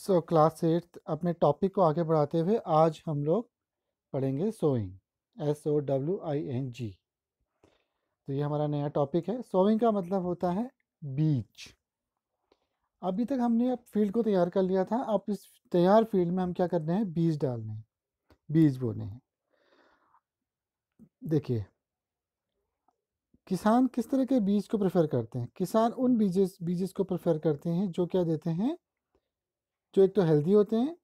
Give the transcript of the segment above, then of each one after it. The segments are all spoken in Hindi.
सो क्लास एट्थ अपने टॉपिक को आगे बढ़ाते हुए आज हम लोग पढ़ेंगे sowing S O W I N G तो ये हमारा नया टॉपिक है सोइंग का मतलब होता है बीज अभी तक हमने अब फील्ड को तैयार कर लिया था अब इस तैयार फील्ड में हम क्या करने हैं बीज डालने हैं बीज बोने हैं देखिए किसान किस तरह के बीज को प्रेफर करते हैं किसान उन बीजेस बीजेस को प्रेफर करते हैं जो क्या देते हैं जो एक तो हेल्दी होते हैं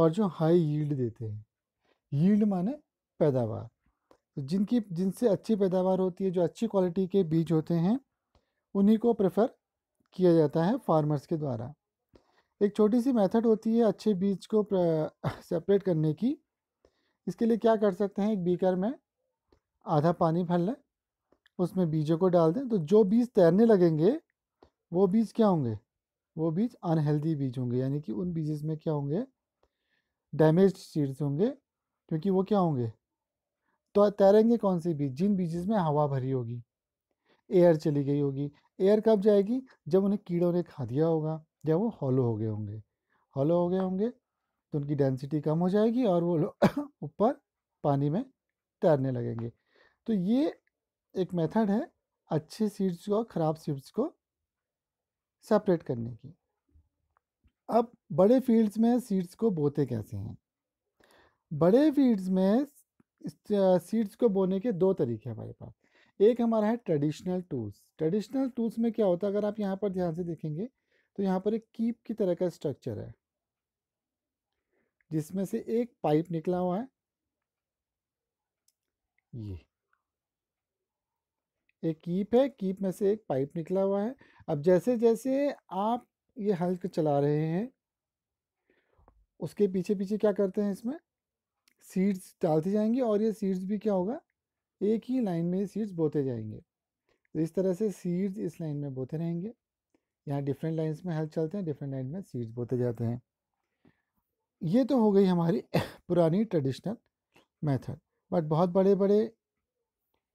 और जो हाई यील्ड देते हैं यील्ड माने पैदावार तो जिनकी जिनसे अच्छी पैदावार होती है जो अच्छी क्वालिटी के बीज होते हैं उन्हीं को प्रेफर किया जाता है फार्मर्स के द्वारा एक छोटी सी मेथड होती है अच्छे बीज को सेपरेट करने की इसके लिए क्या कर सकते हैं एक बीकर में आधा पानी भर लें उसमें बीजों को डाल दें तो जो बीज तैरने लगेंगे वो बीज क्या होंगे वो बीज अनहेल्दी बीज होंगे यानी कि उन बीजेस में क्या होंगे डैमेज सीड्स होंगे क्योंकि वो क्या होंगे तो तैरेंगे कौन से बीज जिन बीजेस में हवा भरी होगी एयर चली गई होगी एयर कब जाएगी जब उन्हें कीड़ों ने खा दिया होगा या वो हॉलो हो गए होंगे हॉलो हो गए होंगे तो उनकी डेंसिटी कम हो जाएगी और वो ऊपर पानी में तैरने लगेंगे तो ये एक मेथड है अच्छे सीड्स को ख़राब सीड्स को सेपरेट करने की अब बड़े फील्ड्स में सीड्स को बोते कैसे हैं बड़े फील्ड्स में सीड्स को बोने के दो तरीके हमारे पास एक हमारा है ट्रेडिशनल टूल्स ट्रेडिशनल टूल्स में क्या होता है अगर आप यहाँ पर ध्यान से देखेंगे तो यहाँ पर एक कीप की तरह का स्ट्रक्चर है जिसमें से एक पाइप निकला हुआ है ये एक कीप है कीप में से एक पाइप निकला हुआ है अब जैसे जैसे आप ये हल्क चला रहे हैं उसके पीछे पीछे क्या करते हैं इसमें सीड्स डालते जाएंगे और ये सीड्स भी क्या होगा एक ही लाइन में सीड्स बोते जाएंगे तो इस तरह से सीड्स इस लाइन में बोते रहेंगे यहाँ डिफरेंट लाइन्स में हल चलते हैं डिफरेंट लाइन में सीड्स बोते जाते हैं ये तो हो गई हमारी पुरानी ट्रेडिशनल मेथड बट बहुत बड़े बड़े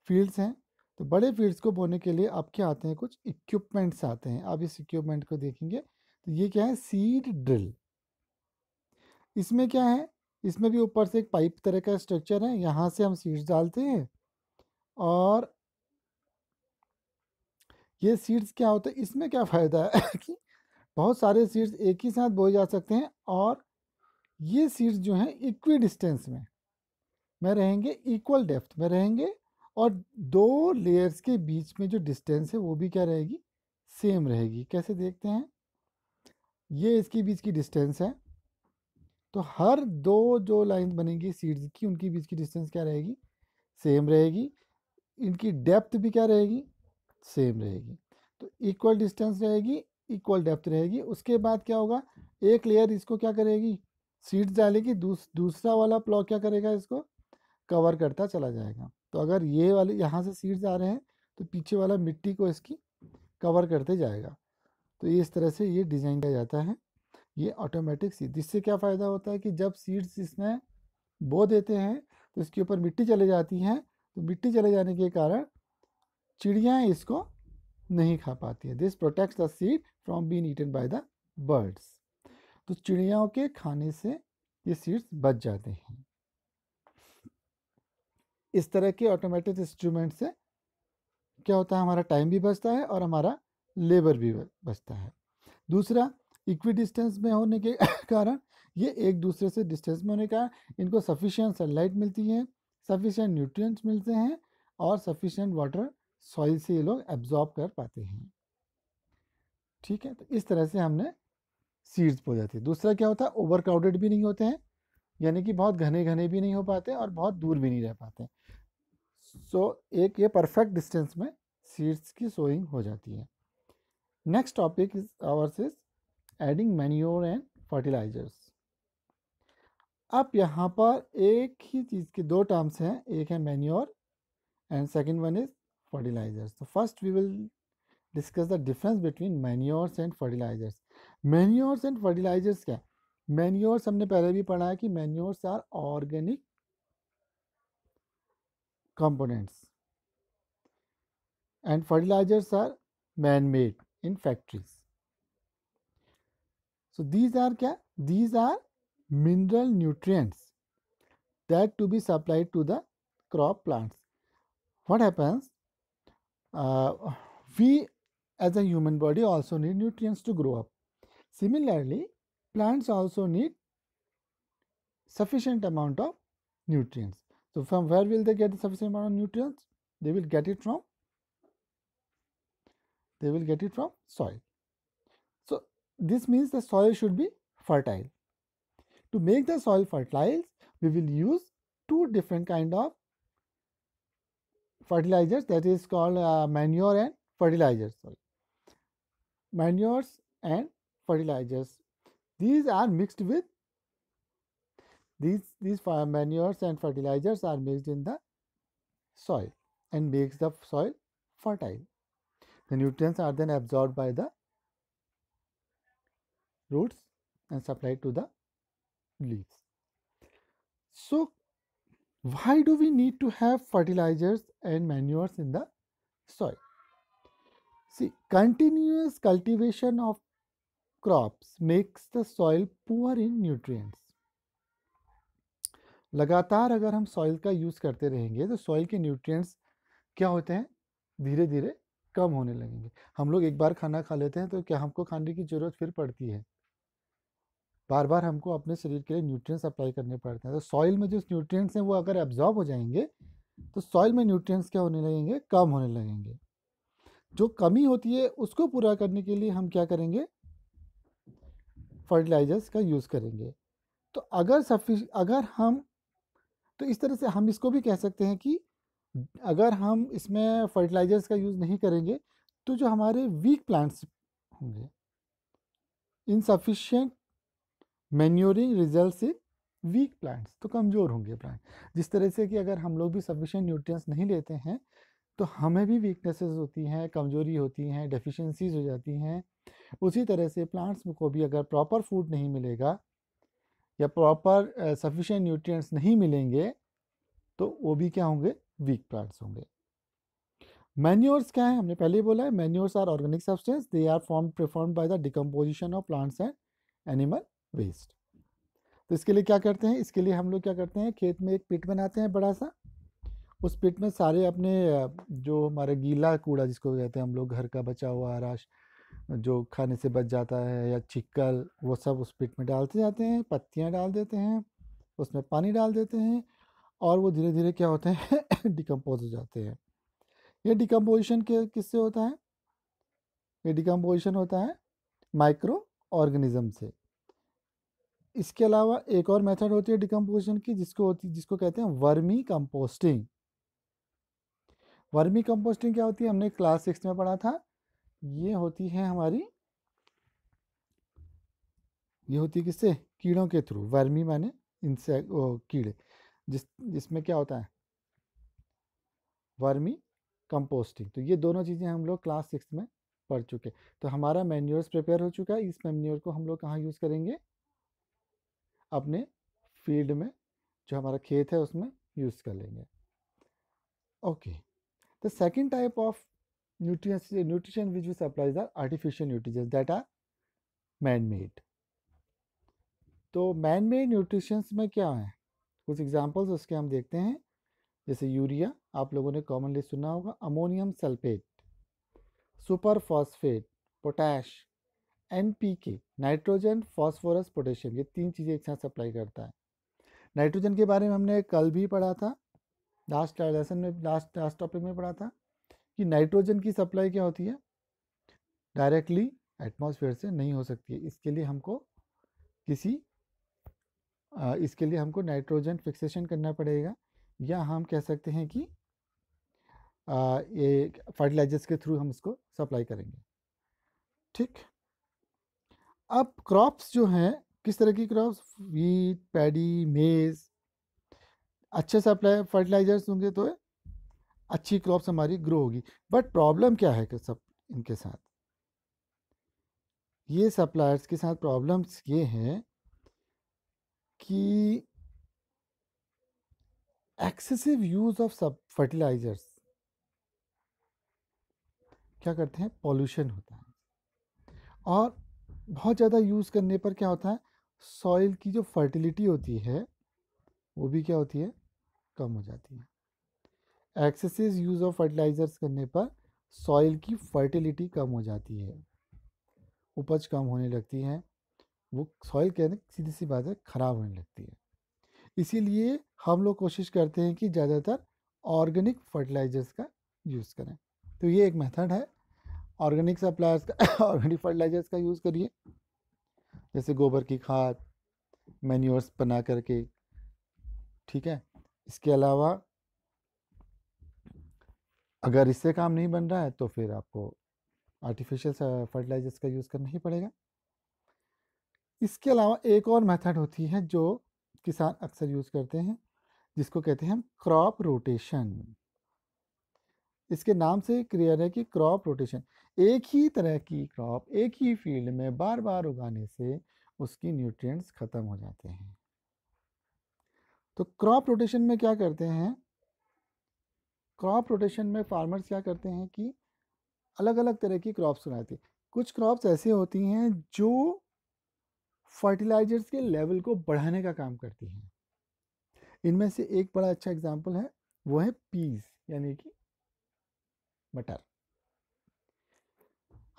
फील्ड्स हैं तो बड़े फील्ड्स को बोने के लिए क्या आते हैं कुछ इक्विपमेंट्स आते हैं आप इस इक्विपमेंट को देखेंगे तो ये क्या है सीड ड्रिल इसमें क्या है इसमें भी ऊपर से एक पाइप तरह का स्ट्रक्चर है यहाँ से हम सीड्स डालते हैं और ये सीड्स क्या होते हैं इसमें क्या फ़ायदा है कि बहुत सारे सीड्स एक ही साथ बोए जा सकते हैं और ये सीड्स जो हैं इक्वी डिस्टेंस में मैं रहेंगे इक्वल डेप्थ में रहेंगे और दो लेयर्स के बीच में जो डिस्टेंस है वो भी क्या रहेगी सेम रहेगी कैसे देखते हैं ये इसके बीच की डिस्टेंस है तो हर दो जो लाइंस बनेंगी सीड्स की उनके बीच की डिस्टेंस क्या रहेगी सेम रहेगी इनकी डेप्थ भी क्या रहेगी सेम रहेगी तो इक्वल डिस्टेंस रहेगी इक्वल डेप्थ रहेगी उसके बाद क्या होगा एक लेयर इसको क्या करेगी सीड्स डालेगी दूस, दूसरा वाला प्लॉ क्या करेगा इसको कवर करता चला जाएगा तो अगर ये वाले यहाँ से सीड्स आ रहे हैं तो पीछे वाला मिट्टी को इसकी कवर करते जाएगा तो इस तरह से ये डिज़ाइन किया जाता है ये ऑटोमेटिक सीड जिससे क्या फ़ायदा होता है कि जब सीड्स इसमें बो देते हैं तो इसके ऊपर मिट्टी चले जाती हैं तो मिट्टी चले जाने के कारण चिड़ियाँ इसको नहीं खा पाती है this protects the seed from been eaten by the birds तो चिड़ियाओं के खाने से ये सीड्स बच जाते हैं इस तरह के ऑटोमेटिक इंस्ट्रूमेंट से क्या होता है हमारा टाइम भी बचता है और हमारा लेबर भी बचता है दूसरा इक्वी डिस्टेंस में होने के कारण ये एक दूसरे से डिस्टेंस में होने का इनको सफिशियंट सनलाइट मिलती है सफिशियंट न्यूट्रिएंट्स मिलते हैं और सफिशियंट वाटर सॉइल से ये लोग एब्जॉर्ब कर पाते हैं ठीक है तो इस तरह से हमने सीड्स बो थे दूसरा क्या होता है ओवर क्राउडेड भी नहीं होते हैं यानी कि बहुत घने घने भी नहीं हो पाते और बहुत दूर भी नहीं रह पाते सो एक ये परफेक्ट डिस्टेंस में सीड्स की सोइंग हो जाती है next topic is ours is adding manure and fertilizers अब यहाँ पर एक ही चीज़ के दो टर्म्स हैं एक है manure and second one is fertilizers तो first we will discuss the difference between manures and fertilizers manures and fertilizers क्या मैन्योर्स हमने पहले भी पढ़ा है कि manures are organic components and fertilizers are man-made in factories. So, these are kya? These are mineral nutrients that to be supplied to the crop plants. What happens? Uh, we as a human body also need nutrients to grow up. Similarly, plants also need sufficient amount of nutrients. So from where will they get the sufficient amount of nutrients? They will get it from they will get it from soil. So this means the soil should be fertile. To make the soil fertile, we will use two different kind of fertilizers that is called uh, manure and fertilizers. Sorry. Manures and fertilizers. These are mixed with these, these manures and fertilizers are mixed in the soil and makes the soil fertile. The nutrients are then absorbed by the roots and supplied to the leaves. So, why do we need to have fertilizers and manures in the soil? See, continuous cultivation of crops makes the soil poor in nutrients. लगातार अगर हम सॉइल का यूज़ करते रहेंगे तो सॉइल के न्यूट्रिएंट्स क्या होते हैं धीरे धीरे कम होने लगेंगे हम लोग एक बार खाना खा लेते हैं तो क्या हमको खाने की ज़रूरत फिर पड़ती है बार बार हमको अपने शरीर के लिए न्यूट्रिएंट्स अप्लाई करने पड़ते हैं तो सॉइल में जो न्यूट्रिएंट्स हैं वो अगर एब्जॉर्ब हो जाएंगे तो सॉइल में न्यूट्रिएंट्स क्या होने लगेंगे कम होने लगेंगे जो कमी होती है उसको पूरा करने के लिए हम क्या करेंगे फर्टिलाइजर्स का यूज़ करेंगे तो अगर सफिश अगर हम तो इस तरह से हम इसको भी कह सकते हैं कि अगर हम इसमें फर्टिलाइजर्स का यूज़ नहीं करेंगे तो जो हमारे वीक प्लांट्स होंगे इनसफिशियंट मैन्योरिंग रिजल्ट से वीक प्लांट्स तो कमज़ोर होंगे प्लांट जिस तरह से कि अगर हम लोग भी सफिशेंट न्यूट्रिएंट्स नहीं लेते हैं तो हमें भी वीकनेसेस होती हैं कमज़ोरी होती हैं डेफिशिएंसीज हो जाती हैं उसी तरह से प्लांट्स को भी अगर प्रॉपर फूड नहीं मिलेगा या प्रॉपर सफिशेंट न्यूट्रिएंट्स नहीं मिलेंगे तो वो भी क्या होंगे वीक प्लांट्स होंगे मैन्योर्स क्या है हमने पहले ही बोला है manures are organic substance they are form perform by the decomposition of plants and animal waste तो इसके लिए क्या करते हैं इसके लिए हम लोग क्या करते हैं खेत में एक पिट बनाते हैं बड़ा सा उस पिट में सारे अपने जो हमारे गीला कूड़ा जिसको कहते हैं हम लोग घर का बचा हुआ राश जो खाने से बच जाता है या चिक्कल वो सब उस पिट में डालते जाते हैं पत्तियाँ डाल देते हैं उसमें पानी डाल देते हैं और वो धीरे धीरे क्या होते हैं डिकम्पोज हो जाते हैं ये डिकम्पोजिशन के किससे होता है ये डिकम्पोजिशन होता है माइक्रो ऑर्गेनिज्म से इसके अलावा एक और मेथड होती है डिकम्पोजिशन की जिसको होती जिसको कहते हैं वर्मी कंपोस्टिंग वर्मी कंपोस्टिंग क्या होती है हमने क्लास सिक्स में पढ़ा था ये होती है हमारी ये होती है किससे कीड़ों के थ्रू वर्मी माने इनसे कीड़े जिस जिसमें क्या होता है वर्मी कंपोस्टिंग तो ये दोनों चीज़ें हम लोग क्लास सिक्स में पढ़ चुके तो हमारा मेन्यूर्स प्रिपेयर हो चुका है इस मैन्योर को हम लोग कहाँ यूज़ करेंगे अपने फील्ड में जो हमारा खेत है उसमें यूज़ कर लेंगे okay the second type of nutrients, nutrition which we supply the artificial nutrients that are man-made. तो मैन मेड न्यूट्रिशंस में क्या है कुछ एग्जांपल्स उसके हम देखते हैं जैसे यूरिया आप लोगों ने कॉमनली सुना होगा ammonium sulphate super phosphate potash N P K nitrogen phosphorus potassium ये तीन चीज़ें एक साथ सप्लाई करता है नाइट्रोजन के बारे में हमने कल भी पढ़ा था लास्ट लेसन में लास्ट लास्ट टॉपिक में पढ़ा था कि नाइट्रोजन की सप्लाई क्या होती है डायरेक्टली एटमॉस्फेयर से नहीं हो सकती है इसके लिए हमको किसी इसके लिए हमको नाइट्रोजन फिक्सेशन करना पड़ेगा या हम कह सकते हैं कि ये फर्टिलाइजर्स के थ्रू हम इसको सप्लाई करेंगे ठीक अब क्रॉप्स जो हैं किस तरह की क्रॉप्स वीट पैडी मेज़ अच्छे सप्लाई फर्टिलाइजर्स होंगे तो अच्छी क्रॉप्स हमारी ग्रो होगी बट प्रॉब्लम क्या है सब इनके साथ ये सप्लायर्स के साथ प्रॉब्लम्स ये हैं कि एक्सेसिव यूज़ ऑफ सब फर्टिलाइजर्स क्या करते हैं पॉल्यूशन होता है और बहुत ज़्यादा यूज़ करने पर क्या होता है सॉइल की जो फर्टिलिटी होती है वो भी क्या होती है कम हो जाती है एक्सेसिव यूज़ ऑफ फर्टिलाइज़र्स करने पर सॉइल की फर्टिलिटी कम हो जाती है उपज कम होने लगती है वो सॉइल कहने सीधी सी बात है ख़राब होने लगती है इसीलिए हम लोग कोशिश करते हैं कि ज़्यादातर ऑर्गेनिक फर्टिलाइज़र्स का यूज़ करें तो ये एक मेथड है ऑर्गेनिक सप्लायर्स का ऑर्गेनिक फर्टिलाइज़र्स का यूज़ करिए जैसे गोबर की खाद मैन्यूर्स बना करके ठीक है इसके अलावा अगर इससे काम नहीं बन रहा है तो फिर आपको आर्टिफिशियल फर्टिलाइजर्स का यूज़ करना ही पड़ेगा इसके अलावा एक और मेथड होती है जो किसान अक्सर यूज़ करते हैं जिसको कहते हैं हम क्रॉप रोटेशन इसके नाम से क्लियर है कि क्रॉप रोटेशन एक ही तरह की क्रॉप एक ही फील्ड में बार बार उगाने से उसकी न्यूट्रिएंट्स ख़त्म हो जाते हैं तो क्रॉप रोटेशन में क्या करते हैं क्रॉप रोटेशन में फार्मर्स क्या करते हैं कि अलग अलग तरह की क्रॉप्स उगाते हैं कुछ क्रॉप्स ऐसे होती हैं जो फर्टिलाइजर्स के लेवल को बढ़ाने का काम करती हैं इनमें से एक बड़ा अच्छा एग्जाम्पल है वो है पीज यानी कि मटर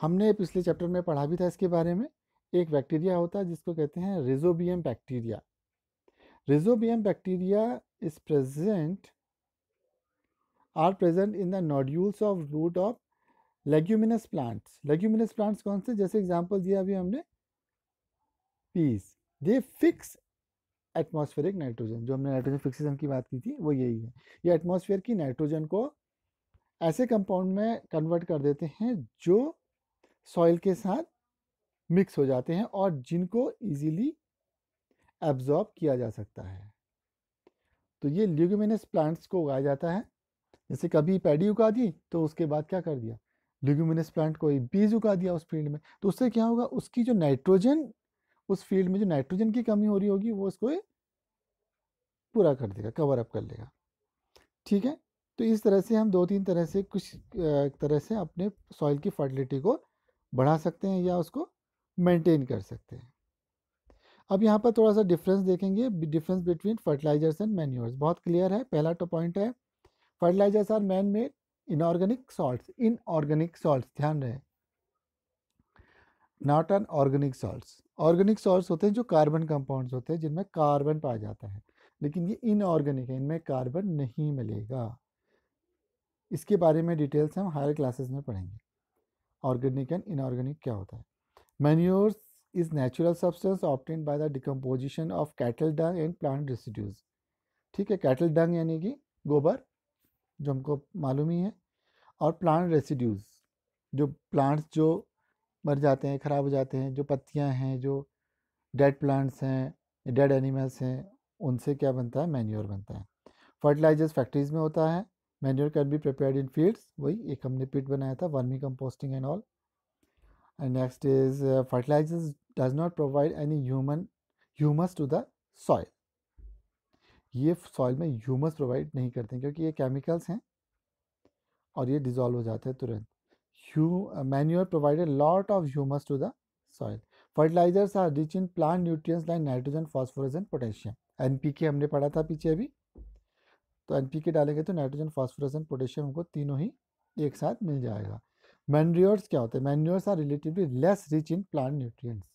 हमने पिछले चैप्टर में पढ़ा भी था इसके बारे में एक बैक्टीरिया होता है जिसको कहते हैं rhizobium bacteria rhizobium bacteria is present are present in the nodules of root of leguminous plants leguminous plants कौन से जैसे एग्जाम्पल दिया अभी हमने peas they fix atmospheric nitrogen जो हमने नाइट्रोजन फिक्सेशन की बात की थी वो यही है ये एटमोसफेयर की नाइट्रोजन को ऐसे कंपाउंड में कन्वर्ट कर देते हैं जो सॉइल के साथ मिक्स हो जाते हैं और जिनको ईजीली एब्जॉर्ब किया जा सकता है तो ये ल्यूगमिनस प्लांट्स को उगाया जाता है जैसे कभी पैडी उगा दी तो उसके बाद क्या कर दिया लिग्यूमिनस प्लांट को बीज उगा दिया उस फील्ड में तो उससे क्या होगा उसकी जो नाइट्रोजन उस फील्ड में जो नाइट्रोजन की कमी हो रही होगी वो उसको पूरा कर देगा कवर अप कर लेगा ठीक है तो इस तरह से हम दो तीन तरह से कुछ तरह से अपने सॉइल की फर्टिलिटी को बढ़ा सकते हैं या उसको मेंटेन कर सकते हैं अब यहाँ पर थोड़ा सा डिफरेंस देखेंगे difference between fertilizers and manures बहुत क्लियर है पहला तो पॉइंट है fertilizers man man made inorganic salts inorganic salt ध्यान रहे not an organic salts organic salts होते हैं जो कार्बन कंपाउंड्स होते हैं जिनमें कार्बन पाया जाता है लेकिन ये इनऑर्गेनिक है इनमें कार्बन नहीं मिलेगा इसके बारे में डिटेल्स हम हायर क्लासेस में पढ़ेंगे ऑर्गेनिक एंड इनऑर्गेनिक क्या होता है manures is natural substance obtain by the decomposition of cattle dung and plant residues ठीक है कैटल डंग यानी कि गोबर जो हमको मालूम ही है और प्लांट रेसिड्यूज़ जो प्लांट्स जो मर जाते हैं ख़राब हो जाते हैं जो पत्तियां हैं जो डेड प्लांट्स हैं डेड एनिमल्स हैं उनसे क्या बनता है मैन्योर बनता है फर्टिलाइजर्स फैक्ट्रीज में होता है manure can be prepared in fields वही एक हमने पिट बनाया था vermicomposting and all and next is fertilizers does not provide any human humus to the soil ये सॉइल में ह्यूमस प्रोवाइड नहीं करते क्योंकि ये केमिकल्स हैं और ये डिजॉल्व हो जाते हैं तुरंत manure provided lot of humus to the soil fertilizers are rich in plant nutrients like nitrogen phosphorus and potassium NPK हमने पढ़ा था पीछे अभी तो एनपीके डालेंगे तो नाइट्रोजन फॉस्फोरस एंड पोटेशियम हमको तीनों ही एक साथ मिल जाएगा मैन्योर्स क्या होते हैं manures are relatively less rich in plant nutrients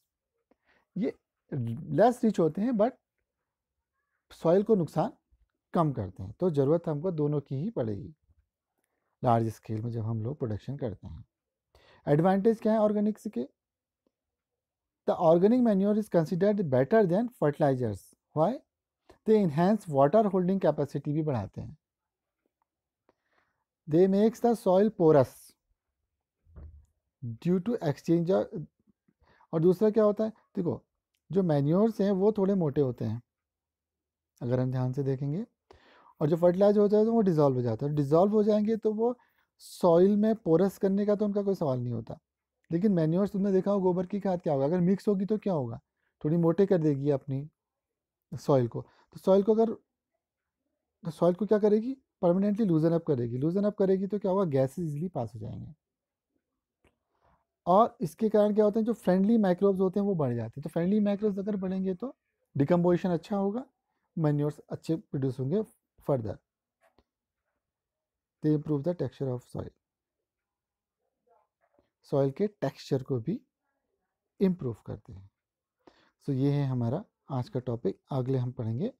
ये लेस रिच होते हैं बट सॉइल को नुकसान कम करते हैं तो ज़रूरत हमको दोनों की ही पड़ेगी लार्ज स्केल में जब हम लोग प्रोडक्शन करते हैं एडवांटेज क्या है ऑर्गेनिक्स के the organic manure is considered better than fertilizers why they enhance water holding capacity भी बढ़ाते हैं they makes the soil porous due to exchange और दूसरा क्या होता है देखो जो मैन्योर्स हैं वो थोड़े मोटे होते हैं अगर हम ध्यान से देखेंगे और जो फर्टिलाइज हो जाए तो वो डिज़ोल्व हो जाता है डिज़ोल्व हो जाएंगे तो वो सॉइल में पोरस करने का तो उनका कोई सवाल नहीं होता लेकिन मैन्योर्स तुमने देखा हो गोबर की खाद क्या होगा अगर मिक्स होगी तो क्या होगा थोड़ी मोटे कर देगी अपनी सॉइल को तो सॉइल को अगर तो सॉइल को क्या करेगी परमानेंटली लूजन अप करेगी लूजन अप करेगी तो क्या होगा गैसेस इजली पास हो जाएंगे और इसके कारण क्या होते हैं जो फ्रेंडली माइक्रोब्स होते हैं वो बढ़ जाते हैं तो फ्रेंडली माइक्रोब्स अगर बढ़ेंगे तो डिकम्पोजिशन अच्छा होगा manures अच्छे प्रोड्यूस होंगे further they improve the texture of soil soil के टेक्सचर को भी इम्प्रूव करते हैं सो so ये है हमारा आज का टॉपिक अगले हम पढ़ेंगे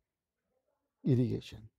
इरिगेशन